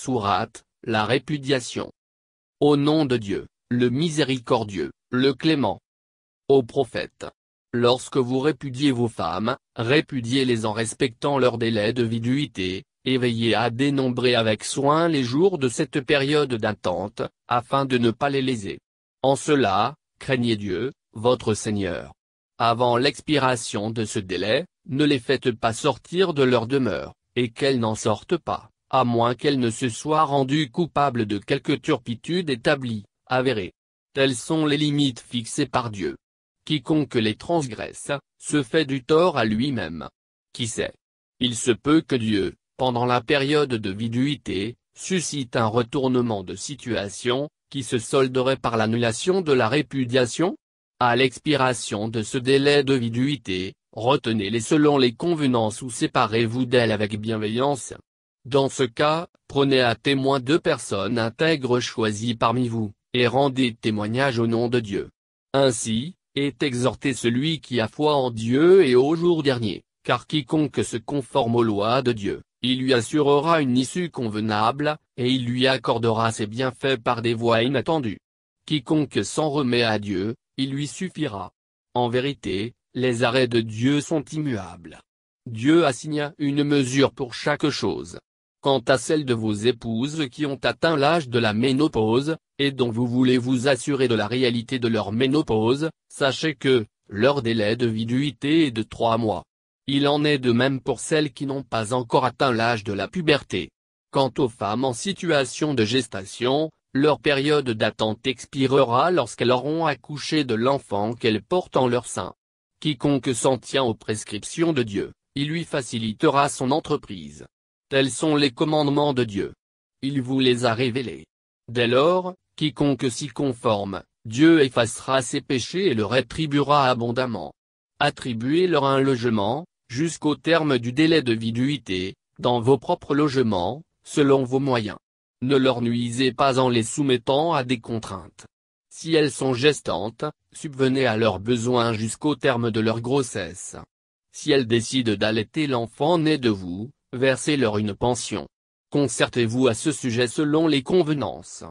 Sourate, la répudiation. Au nom de Dieu, le miséricordieux, le clément. Ô prophète! Lorsque vous répudiez vos femmes, répudiez-les en respectant leur délai de viduité, et veillez à dénombrer avec soin les jours de cette période d'attente, afin de ne pas les léser. En cela, craignez Dieu, votre Seigneur. Avant l'expiration de ce délai, ne les faites pas sortir de leur demeure, et qu'elles n'en sortent pas à moins qu'elle ne se soit rendue coupable de quelque turpitude établie, avérée. Telles sont les limites fixées par Dieu. Quiconque les transgresse, se fait du tort à lui-même. Qui sait Il se peut que Dieu, pendant la période de viduité, suscite un retournement de situation, qui se solderait par l'annulation de la répudiation À l'expiration de ce délai de viduité, retenez-les selon les convenances ou séparez-vous d'elles avec bienveillance. Dans ce cas, prenez à témoin deux personnes intègres choisies parmi vous, et rendez témoignage au nom de Dieu. Ainsi, est exhorté celui qui a foi en Dieu et au jour dernier, car quiconque se conforme aux lois de Dieu, il lui assurera une issue convenable, et il lui accordera ses bienfaits par des voies inattendues. Quiconque s'en remet à Dieu, il lui suffira. En vérité, les arrêts de Dieu sont immuables. Dieu assigna une mesure pour chaque chose quant à celles de vos épouses qui ont atteint l'âge de la ménopause, et dont vous voulez vous assurer de la réalité de leur ménopause, sachez que, leur délai de viduité est de 3 mois. Il en est de même pour celles qui n'ont pas encore atteint l'âge de la puberté. Quant aux femmes en situation de gestation, leur période d'attente expirera lorsqu'elles auront accouché de l'enfant qu'elles portent en leur sein. Quiconque s'en tient aux prescriptions de Dieu, il lui facilitera son entreprise. Tels sont les commandements de Dieu. Il vous les a révélés. Dès lors, quiconque s'y conforme, Dieu effacera ses péchés et le rétribuera abondamment. Attribuez-leur un logement, jusqu'au terme du délai de viduité, dans vos propres logements, selon vos moyens. Ne leur nuisez pas en les soumettant à des contraintes. Si elles sont gestantes, subvenez à leurs besoins jusqu'au terme de leur grossesse. Si elles décident d'allaiter l'enfant né de vous, versez-leur une pension. Concertez-vous à ce sujet selon les convenances.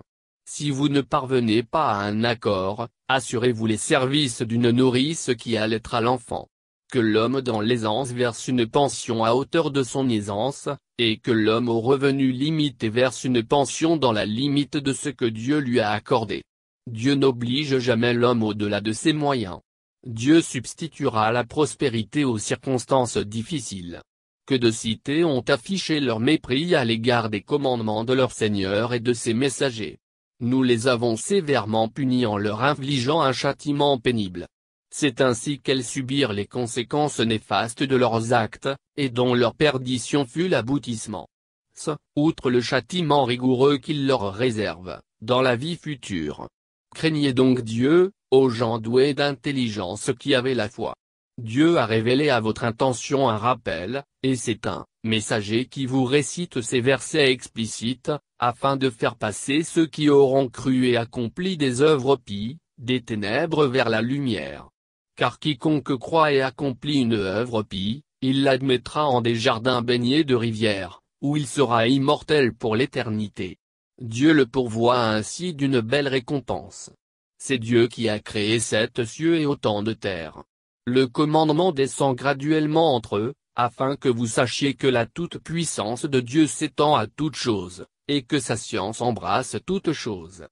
Si vous ne parvenez pas à un accord, assurez-vous les services d'une nourrice qui allaitera l'enfant. Que l'homme dans l'aisance verse une pension à hauteur de son aisance, et que l'homme au revenu limité verse une pension dans la limite de ce que Dieu lui a accordé. Dieu n'oblige jamais l'homme au-delà de ses moyens. Dieu substituera la prospérité aux circonstances difficiles que de cités ont affiché leur mépris à l'égard des commandements de leur Seigneur et de ses messagers. Nous les avons sévèrement punis en leur infligeant un châtiment pénible. C'est ainsi qu'elles subirent les conséquences néfastes de leurs actes, et dont leur perdition fut l'aboutissement. Ce, outre le châtiment rigoureux qu'il leur réserve, dans la vie future. Craignez donc Dieu, aux gens doués d'intelligence qui avaient la foi. Dieu a révélé à votre intention un rappel, et c'est un messager qui vous récite ces versets explicites, afin de faire passer ceux qui auront cru et accompli des œuvres pies, des ténèbres vers la lumière. Car quiconque croit et accomplit une œuvre pie, il l'admettra en des jardins baignés de rivières, où il sera immortel pour l'éternité. Dieu le pourvoit ainsi d'une belle récompense. C'est Dieu qui a créé sept cieux et autant de terres. Le commandement descend graduellement entre eux, afin que vous sachiez que la toute-puissance de Dieu s'étend à toute chose, et que sa science embrasse toute chose.